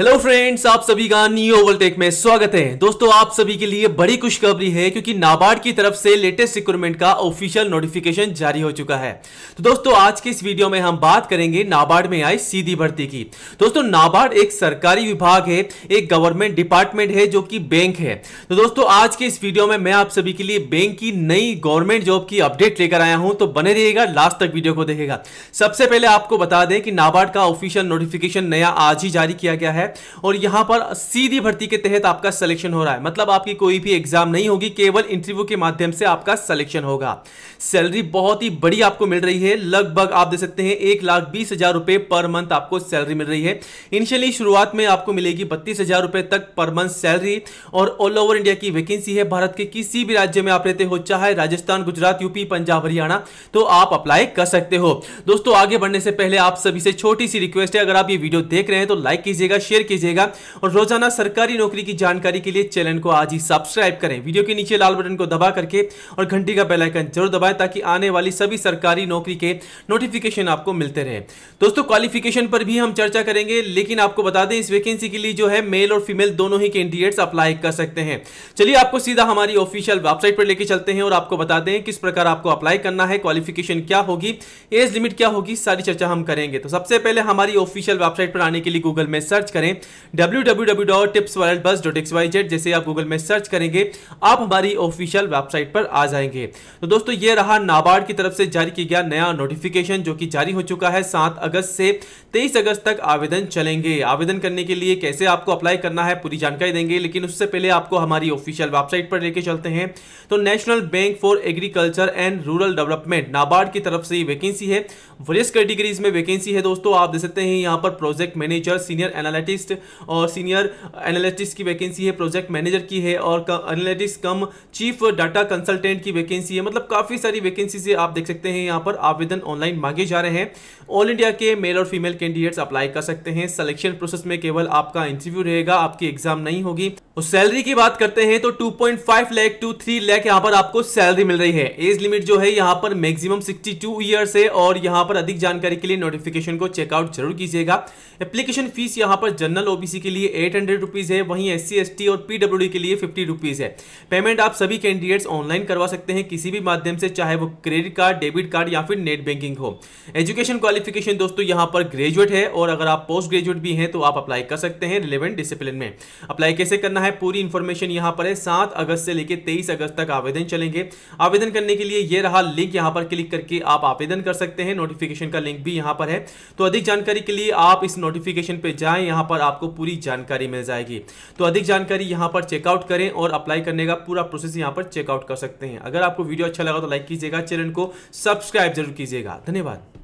hello friends आप सभी का न्यू ओवरटेक में स्वागत है दोस्तों आप सभी के लिए बड़ी खुशखबरी है क्योंकि नाबार्ड की तरफ से लेटेस्ट रिक्रूटमेंट का ऑफिशियल नोटिफिकेशन जारी हो चुका है तो दोस्तों आज के इस वीडियो में हम बात करेंगे नाबार्ड में आई सीधी भर्ती की दोस्तों नाबार्ड एक सरकारी विभाग है एक गवर्नमेंट डिपार्टमेंट है जो कि बैंक है तो दोस्तों आज के इस वीडियो में मैं आप सभी के लिए बैंक की नई गवर्नमेंट जॉब की अपडेट लेकर आया हूं तो बने रहिएगा लास्ट तक वीडियो को देखेगा सबसे पहले आपको बता दें कि नाबार्ड का ऑफिशियल नोटिफिकेशन नया आज ही जारी किया गया है और यहां पर सीधी भर्ती के तहत आपका सिलेक्शन हो रहा है मतलब आपकी कोई भी एग्जाम नहीं होगी केवल इंटरव्यू के माध्यम से आपका सिलेक्शन होगा सैलरी बहुत ही बड़ी आपको मिल रही है लगभग आप देख सकते हैं एक लाख बीस हजार रुपए पर मंथ आपको सैलरी मिल रही है इनिशियली शुरुआत में आपको मिलेगी बत्तीस हजार रुपए तक पर मंथ सैलरी और ऑल ओवर इंडिया की वैकेंसी है भारत के किसी भी राज्य में आप रहते हो चाहे राजस्थान गुजरात यूपी पंजाब हरियाणा तो आप अप्लाई कर सकते हो दोस्तों आगे बढ़ने से पहले आप सभी से छोटी सी रिक्वेस्ट है अगर आप ये वीडियो देख रहे हैं तो लाइक कीजिएगा शेयर शेयर कीजिएगा और रोजाना सरकारी नौकरी की जानकारी के लिए चैनल को आज ही सब्सक्राइब करें वीडियो के नीचे लाल बटन को दबा करके और घंटी का बेलाइकन जरूर दबाएं ताकि आने वाली सभी सरकारी नौकरी के नोटिफिकेशन आपको मिलते रहे दोस्तों क्वालिफिकेशन पर भी हम चर्चा करेंगे लेकिन आपको बता दें इस वैकेंसी के लिए जो है मेल और फीमेल दोनों ही कैंडिडेट्स अप्लाई कर सकते हैं चलिए आपको सीधा हमारी ऑफिशियल वेबसाइट पर लेके चलते हैं और आपको बता दें किस प्रकार आपको अप्लाई करना है क्वालिफिकेशन क्या होगी एज लिमिट क्या होगी सारी चर्चा हम करेंगे तो सबसे पहले हमारी ऑफिशियल वेबसाइट पर आने के लिए गूगल में सर्च करें करें डब्ल्यू जैसे आप गूगल में सर्च करेंगे आप हमारी ऑफिशियल वेबसाइट पर आ जाएंगे तो दोस्तों ये रहा नाबार्ड की तरफ से जारी किया गया नया नोटिफिकेशन जो कि जारी हो चुका है सात अगस्त से तेईस अगस्त तक आवेदन चलेंगे आवेदन करने के लिए कैसे आपको अप्लाई करना है पूरी जानकारी देंगे लेकिन उससे पहले आपको हमारी ऑफिशियल वेबसाइट पर लेके चलते हैं तो national bank for agriculture and rural development NABARD की तरफ से वैकेंसी है वरिष्ठ कैटेगरीज में वैकेंसी है दोस्तों आप देख सकते हैं यहाँ पर project manager senior analytic analyst और सीनियर एनालिटिस्ट की वैकेंसी है प्रोजेक्ट मैनेजर की है और analyst cum chief data consultant की वैकेंसी है मतलब काफ़ी सारी वैकेंसी से आप देख सकते हैं यहाँ पर आवेदन ऑनलाइन मांगे जा रहे हैं ऑल इंडिया के मेल और फीमेल कैंडिडेट्स अप्लाई कर सकते हैं सिलेक्शन प्रोसेस में केवल आपका इंटरव्यू रहेगा आपकी एग्जाम नहीं होगी और सैलरी की बात करते हैं तो 2.5 लाख टू 3 लाख यहाँ पर आपको सैलरी मिल रही है एज लिमिट जो है यहाँ पर मैक्सिमम 62 इयर्स है और यहाँ पर अधिक जानकारी के लिए नोटिफिकेशन को चेकआउट जरूर कीजिएगा एप्लीकेशन फीस यहाँ पर जनरल ओबीसी के लिए एट हंड्रेड रुपीज़ है वहीं एस सी और पीडब्ल्यू के लिए फिफ्टी रुपीज़ है पेमेंट आप सभी कैंडिडेट्स ऑनलाइन करवा सकते हैं किसी भी माध्यम से चाहे वो क्रेडिट कार्ड डेबिट कार्ड या फिर नेट बैंकिंग हो एजुकेशन क्वालिफिकेशन दोस्तों यहाँ पर ग्रेजुएट है और अगर आप पोस्ट ग्रेजुएट भी हैं तो आप अप्लाई कर सकते हैं रिलेवेंट डिसिप्लिन में अप्लाई कैसे करना है पूरी इन्फॉर्मेशन यहाँ पर है सात अगस्त से लेकर तेईस अगस्त तक आवेदन चलेंगे आवेदन करने के लिए ये रहा लिंक यहाँ पर क्लिक करके आप आवेदन कर सकते हैं नोटिफिकेशन का लिंक भी यहाँ पर है तो अधिक जानकारी के लिए आप इस नोटिफिकेशन पर जाएं यहाँ पर आपको पूरी जानकारी मिल जाएगी तो अधिक जानकारी यहाँ पर चेकआउट करें और अप्लाई करने का पूरा प्रोसेस यहाँ पर चेकआउट कर सकते हैं अगर आपको वीडियो अच्छा लगा तो लाइक कीजिएगा चैनल को सब्सक्राइब जरूर कीजिएगा धन्यवाद